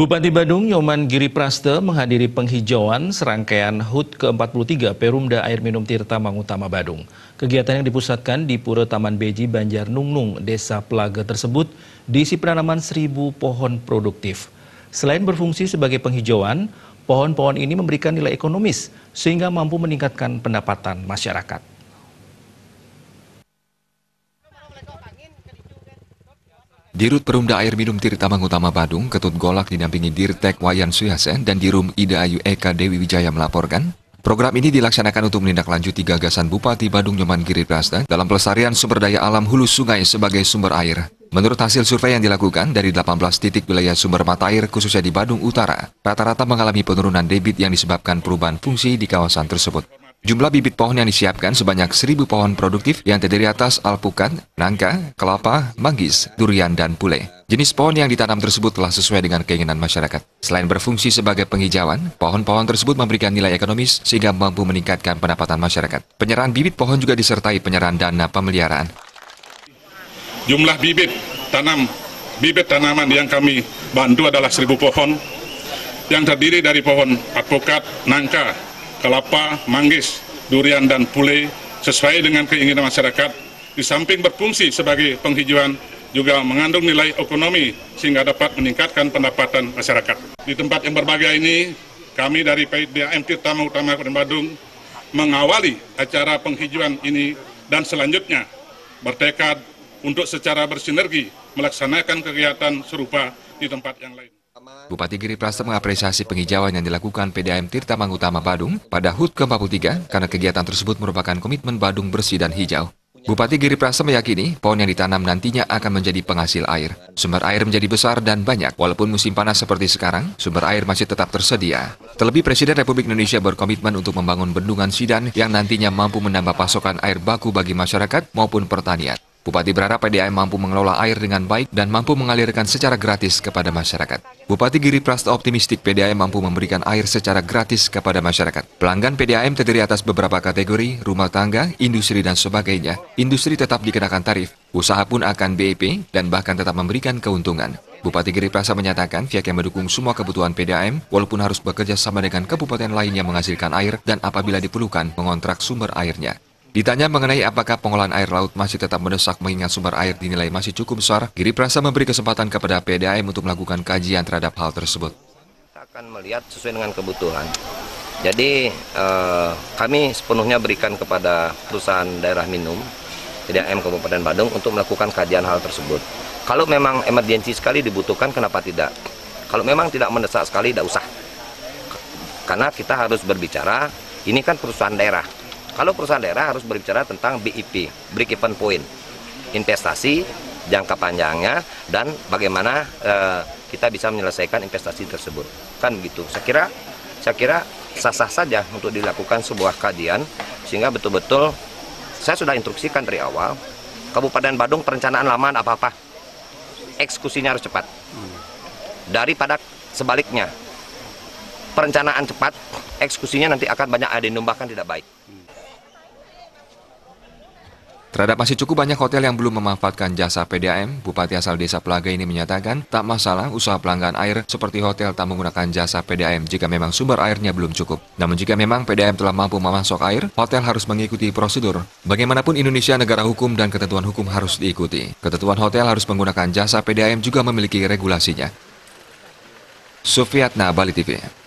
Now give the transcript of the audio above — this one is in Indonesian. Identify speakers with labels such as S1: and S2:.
S1: Bupati Bandung Nyoman Giri Praste menghadiri penghijauan serangkaian HUT ke-43 Perumda Air Minum Tirta Mangutama Badung. Kegiatan yang dipusatkan di Pura Taman Beji Banjar Nungnung, Desa Pelaga tersebut diisi penanaman seribu pohon produktif. Selain berfungsi sebagai penghijauan, pohon-pohon ini memberikan nilai ekonomis sehingga mampu meningkatkan pendapatan masyarakat.
S2: Dirut Perumda Air Minum Tirta Utama Badung, Ketut Golak didampingi Dirtek Wayan Suyasen dan Dirum Ida Ayu Eka Dewi Wijaya melaporkan, program ini dilaksanakan untuk menindaklanjuti gagasan Bupati Badung Nyoman Giri Prasta dalam pelestarian sumber daya alam hulu sungai sebagai sumber air. Menurut hasil survei yang dilakukan dari 18 titik wilayah sumber mata air khususnya di Badung Utara, rata-rata mengalami penurunan debit yang disebabkan perubahan fungsi di kawasan tersebut. Jumlah bibit pohon yang disiapkan sebanyak 1.000 pohon produktif yang terdiri atas alpukat, nangka, kelapa, manggis, durian, dan pule. Jenis pohon yang ditanam tersebut telah sesuai dengan keinginan masyarakat. Selain berfungsi sebagai penghijauan, pohon-pohon tersebut memberikan nilai ekonomis sehingga mampu meningkatkan pendapatan masyarakat. Penyerahan bibit pohon juga disertai penyerahan dana pemeliharaan.
S3: Jumlah bibit tanam bibit tanaman yang kami bantu adalah 1.000 pohon yang terdiri dari pohon alpukat, nangka, kelapa, manggis, durian, dan pule sesuai dengan keinginan masyarakat. Di samping berfungsi sebagai penghijauan, juga mengandung nilai ekonomi sehingga dapat meningkatkan pendapatan masyarakat. Di tempat yang berbahagia ini, kami dari PDAM Tirtama Utama Kabupaten Bandung mengawali acara penghijauan ini dan selanjutnya bertekad untuk secara bersinergi melaksanakan kegiatan serupa di tempat yang lain.
S2: Bupati Giri Prasta mengapresiasi penghijauan yang dilakukan PDAM Tirta Mangutama Badung pada HUT ke-43 karena kegiatan tersebut merupakan komitmen Badung bersih dan hijau. Bupati Giri Prasta meyakini pohon yang ditanam nantinya akan menjadi penghasil air. Sumber air menjadi besar dan banyak, walaupun musim panas seperti sekarang, sumber air masih tetap tersedia. Terlebih Presiden Republik Indonesia berkomitmen untuk membangun bendungan sidan yang nantinya mampu menambah pasokan air baku bagi masyarakat maupun pertanian. Bupati berharap PDAM mampu mengelola air dengan baik dan mampu mengalirkan secara gratis kepada masyarakat. Bupati Giri Prasta optimistik PDAM mampu memberikan air secara gratis kepada masyarakat. Pelanggan PDAM terdiri atas beberapa kategori, rumah tangga, industri, dan sebagainya. Industri tetap dikenakan tarif, usaha pun akan BEP, dan bahkan tetap memberikan keuntungan. Bupati Giri Prasa menyatakan pihak yang mendukung semua kebutuhan PDAM walaupun harus bekerja sama dengan kabupaten lain yang menghasilkan air dan apabila diperlukan mengontrak sumber airnya. Ditanya mengenai apakah pengolahan air laut masih tetap mendesak mengingat sumber air dinilai masih cukup besar, Giri Prasa memberi kesempatan kepada PDAM untuk melakukan kajian terhadap hal tersebut. Kita
S4: akan melihat sesuai dengan kebutuhan. Jadi eh, kami sepenuhnya berikan kepada perusahaan daerah minum, PDAM Kabupaten Badung untuk melakukan kajian hal tersebut. Kalau memang emergensi sekali dibutuhkan, kenapa tidak? Kalau memang tidak mendesak sekali, tidak usah. Karena kita harus berbicara, ini kan perusahaan daerah, kalau perusahaan daerah harus berbicara tentang BIP, break even point, investasi jangka panjangnya dan bagaimana uh, kita bisa menyelesaikan investasi tersebut. Kan begitu. Saya kira saya kira sah-sah saja untuk dilakukan sebuah kajian sehingga betul-betul saya sudah instruksikan dari awal Kabupaten Badung perencanaan lama apa-apa eksekusinya harus cepat daripada sebaliknya perencanaan cepat eksekusinya nanti akan banyak yang yang tidak baik
S2: Terhadap masih cukup banyak hotel yang belum memanfaatkan jasa PDAM, Bupati asal Desa Pelaga ini menyatakan tak masalah usaha pelanggan air seperti hotel tak menggunakan jasa PDAM jika memang sumber airnya belum cukup. Namun jika memang PDAM telah mampu memasok air, hotel harus mengikuti prosedur. Bagaimanapun Indonesia negara hukum dan ketentuan hukum harus diikuti. Ketentuan hotel harus menggunakan jasa PDAM juga memiliki regulasinya. Sufiatna Bali TV